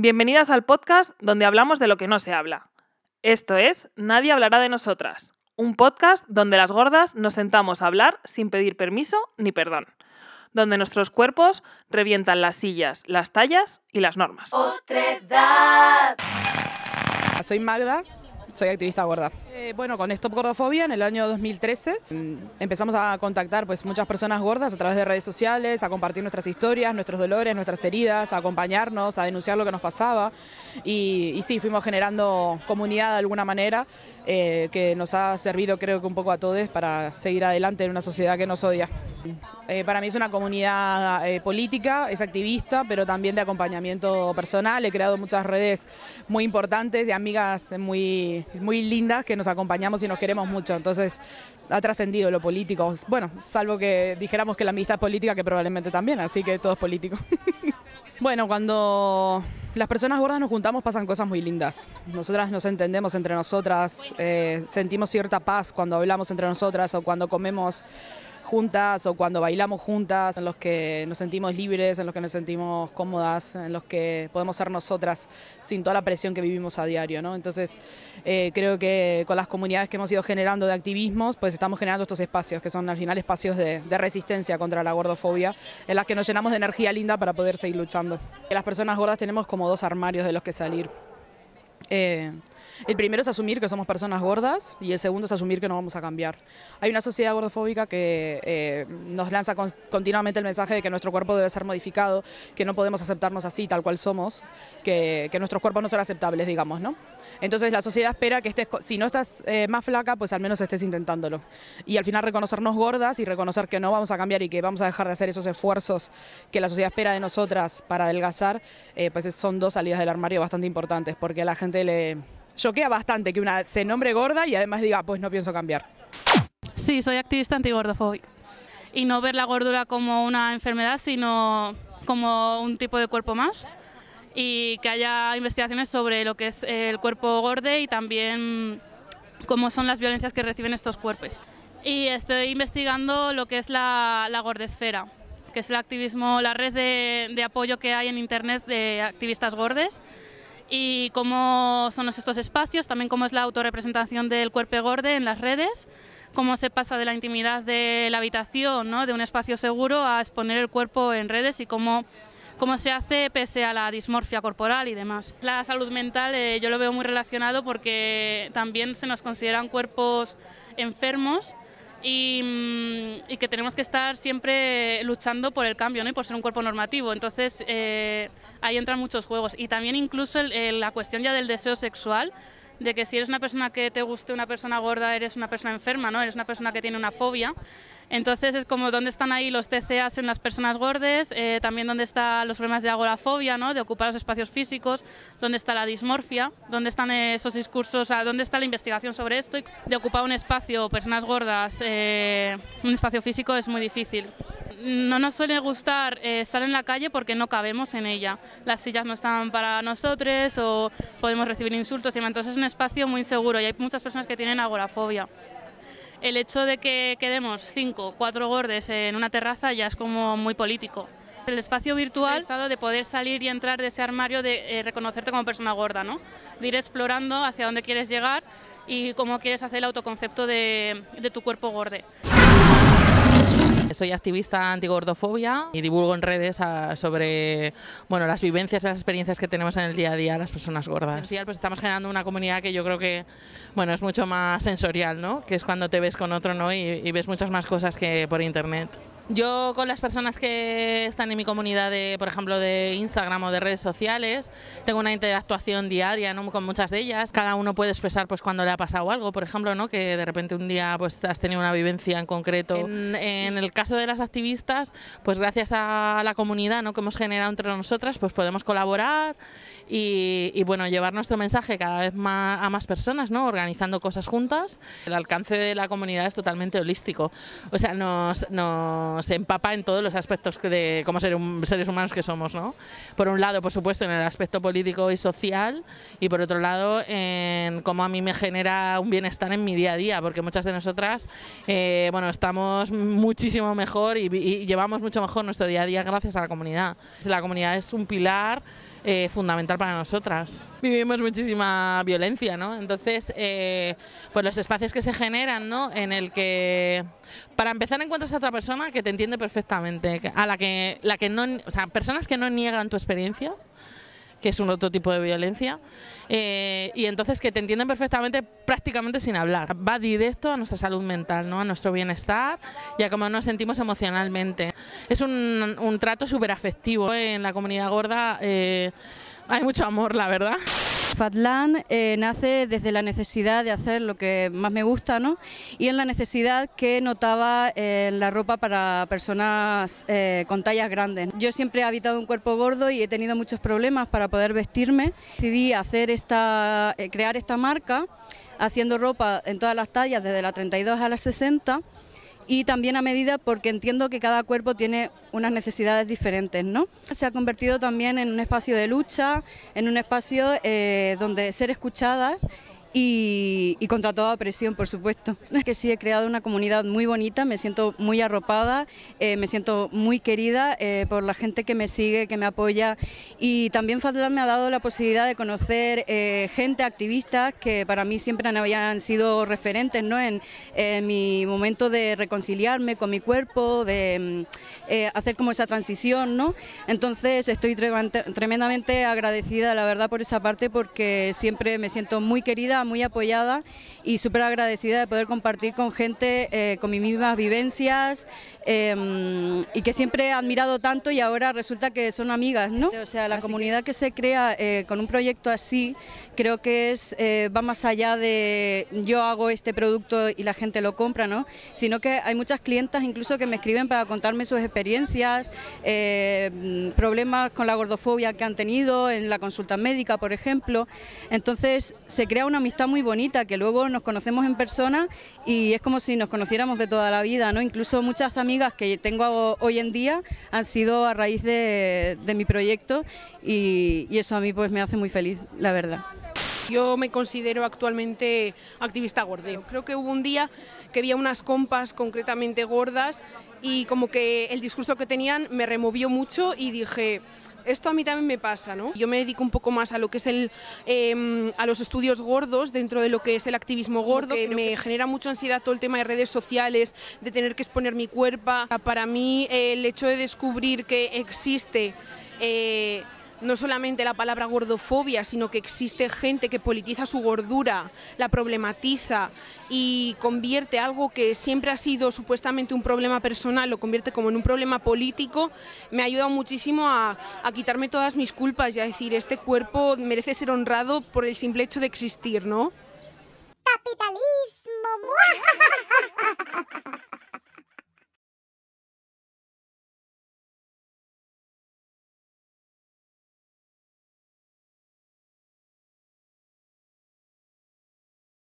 Bienvenidas al podcast donde hablamos de lo que no se habla. Esto es Nadie hablará de nosotras, un podcast donde las gordas nos sentamos a hablar sin pedir permiso ni perdón, donde nuestros cuerpos revientan las sillas, las tallas y las normas. Soy Magda soy activista gorda. Eh, bueno, con Stop Gordofobia en el año 2013 mm, empezamos a contactar pues, muchas personas gordas a través de redes sociales, a compartir nuestras historias, nuestros dolores, nuestras heridas, a acompañarnos, a denunciar lo que nos pasaba y, sí, fuimos generando comunidad de alguna manera eh, que nos ha servido creo que un poco a todos para seguir adelante en una sociedad que nos odia. Eh, para mí es una comunidad eh, política, es activista, pero también de acompañamiento personal. He creado muchas redes muy importantes de amigas muy, muy lindas que nos acompañamos y nos queremos mucho. Entonces ha trascendido lo político. Bueno, salvo que dijéramos que la amistad es política, que probablemente también, así que todo es político. bueno, cuando las personas gordas nos juntamos pasan cosas muy lindas. Nosotras nos entendemos entre nosotras, eh, sentimos cierta paz cuando hablamos entre nosotras o cuando comemos juntas o cuando bailamos juntas, en los que nos sentimos libres, en los que nos sentimos cómodas, en los que podemos ser nosotras sin toda la presión que vivimos a diario. ¿no? Entonces eh, creo que con las comunidades que hemos ido generando de activismos, pues estamos generando estos espacios, que son al final espacios de, resistencia contra la gordofobia, en las que nos llenamos de energía linda para poder seguir luchando. Las personas gordas tenemos como dos armarios de los que salir. Eh, el primero es asumir que somos personas gordas y el segundo es asumir que no vamos a cambiar. Hay una sociedad gordofóbica que eh, nos lanza continuamente el mensaje de que nuestro cuerpo debe ser modificado, que no podemos aceptarnos así, tal cual somos, que, nuestros cuerpos no son aceptables, digamos, ¿no? Entonces la sociedad espera que estés, si no estás eh, más flaca, pues al menos estés intentándolo. Y al final reconocernos gordas y reconocer que no vamos a cambiar y que vamos a dejar de hacer esos esfuerzos que la sociedad espera de nosotras para adelgazar, eh, pues son dos salidas del armario bastante importantes, porque a la gente le, choquea bastante que una se nombre gorda y además diga, pues no pienso cambiar. Sí, soy activista antigordofóbica. Y no ver la gordura como una enfermedad, sino como un tipo de cuerpo más. Y que haya investigaciones sobre lo que es el cuerpo gordo y también cómo son las violencias que reciben estos cuerpos. Y estoy investigando lo que es la, la gordesfera, que es el activismo, la red de, de apoyo que hay en Internet de activistas gordes y cómo son estos espacios, también cómo es la autorrepresentación del cuerpo gordo en las redes, cómo se pasa de la intimidad de la habitación, ¿no? de un espacio seguro, a exponer el cuerpo en redes y cómo, cómo se hace pese a la dismorfia corporal y demás. La salud mental eh, yo lo veo muy relacionado porque también se nos consideran cuerpos enfermos Mm, y, que tenemos que estar siempre luchando por el cambio y por ser un cuerpo normativo. Entonces eh, ahí entran muchos juegos y también incluso la cuestión ya del deseo sexual de que si eres una persona que te guste una persona gorda, eres una persona enferma, ¿no? Eres una persona que tiene una fobia. Entonces es como dónde están ahí los TCAs en las personas gordas, eh, también dónde están los problemas de agorafobia, ¿no? de ocupar los espacios físicos, dónde está la dismorfia, dónde están esos discursos, ah, dónde está la investigación sobre esto. De ocupar un espacio, personas gordas, eh, un espacio físico es muy difícil. No nos suele gustar eh, estar en la calle porque no cabemos en ella. Las sillas no están para nosotros o podemos recibir insultos y entonces es un espacio muy inseguro y hay muchas personas que tienen agorafobia el hecho de que quedemos cinco, cuatro gordes en una terraza ya es como muy político. El espacio virtual, ha estado de poder salir y entrar de ese armario, de eh, reconocerte como persona gorda, ¿no? de ir explorando hacia dónde quieres llegar y cómo quieres hacer el autoconcepto de, de tu cuerpo gordo. Soy activista antigordofobia y divulgo en redes ah, sobre bueno, las vivencias y las experiencias que tenemos en el día a día las personas gordas. Pues estamos generando una comunidad que yo creo que bueno, es mucho más sensorial, ¿no? que es cuando te ves con otro ¿no? y ves muchas más cosas que por internet. Yo con las personas que están en mi comunidad, por ejemplo, de Instagram o de redes sociales, tengo una interactuación diaria con muchas de ellas. Cada uno puede expresar pues, cuando le ha pasado algo, por ejemplo, ¿no? que de repente un día pues, has tenido una vivencia en concreto. En, el caso de las activistas, pues gracias a la comunidad ¿no? que hemos generado entre nosotras, pues podemos colaborar y, bueno, llevar nuestro mensaje cada vez más a más personas, ¿no? Organizando cosas juntas. El alcance de la comunidad es totalmente holístico. O sea, nos, empapa en todos los aspectos de cómo ser seres humanos que somos, ¿no? Por un lado, por supuesto, en el aspecto político y social y por otro lado, en cómo a mí me genera un bienestar en mi día a día, porque muchas de nosotras, eh, bueno, estamos muchísimo mejor y, y llevamos mucho mejor nuestro día a día gracias a la comunidad. La comunidad es un pilar eh, fundamental para nosotras. Vivimos muchísima violencia, ¿no? Entonces, eh, pues los espacios que se generan, ¿no? En el que, para empezar, encuentras a otra persona que te entiende perfectamente, a la que, la que no, o sea, personas que no niegan tu experiencia que es un otro tipo de violencia, eh, y entonces que te entienden perfectamente prácticamente sin hablar. Va directo a nuestra salud mental, ¿no? a nuestro bienestar y a cómo nos sentimos emocionalmente. Es un, un trato súper afectivo. En la comunidad gorda eh, hay mucho amor, la verdad. Fatland eh, nace desde la necesidad de hacer lo que más me gusta y en la necesidad que notaba en la ropa para personas eh, con tallas grandes. Yo siempre he habitado un cuerpo gordo y he tenido muchos problemas para poder vestirme. Decidí hacer esta, eh, crear esta marca haciendo ropa en todas las tallas, desde la 32 a la 60 y también a medida porque entiendo que cada cuerpo tiene unas necesidades diferentes, ¿no? Se ha convertido también en un espacio de lucha, en un espacio eh, donde ser escuchadas y, contra toda presión, por supuesto. Es Que sí, he creado una comunidad muy bonita, me siento muy arropada, eh, me siento muy querida eh, por la gente que me sigue, que me apoya y también Fatland me ha dado la posibilidad de conocer eh, gente, activistas que para mí siempre han sido referentes ¿no? en mi momento de reconciliarme con mi cuerpo, de mm, hacer como esa transición. ¿no? Entonces estoy tremendamente agradecida, la verdad, por esa parte porque siempre me siento muy querida muy apoyada y súper agradecida de poder compartir con gente eh, con mis mismas vivencias em, y que siempre he admirado tanto y ahora resulta que son amigas, ¿no? O sea, la comunidad que... se crea eh, con un proyecto así creo que es eh, va más allá de yo hago este producto y la gente lo compra, ¿no? Sino que hay muchas clientas incluso que me escriben para contarme sus experiencias, problemas con la gordofobia que han tenido en la consulta médica, por ejemplo. Entonces se crea una está muy bonita, que luego nos conocemos en persona y es como si nos conociéramos de toda la vida, ¿no? Incluso muchas amigas que tengo hoy en día han sido a raíz de, mi proyecto y, eso a mí pues me hace muy feliz, la verdad. Yo me considero actualmente activista gordeo. Creo que hubo un día que vi a unas compas concretamente gordas y como que el discurso que tenían me removió mucho y dije, esto a mí también me pasa, ¿no? Yo me dedico un poco más a lo que es el, em, a los estudios gordos dentro de lo que es el activismo gordo, que me genera mucha ansiedad todo el tema de redes sociales, de tener que exponer mi cuerpo. Para mí el hecho de descubrir que existe eh, no solamente la palabra gordofobia, sino que existe gente que politiza su gordura, la problematiza y convierte algo que siempre ha sido supuestamente un problema personal, lo convierte como en un problema político, me ha ayudado muchísimo a, quitarme todas mis culpas y a decir, este cuerpo merece ser honrado por el simple hecho de existir, ¿no? Capitalismo.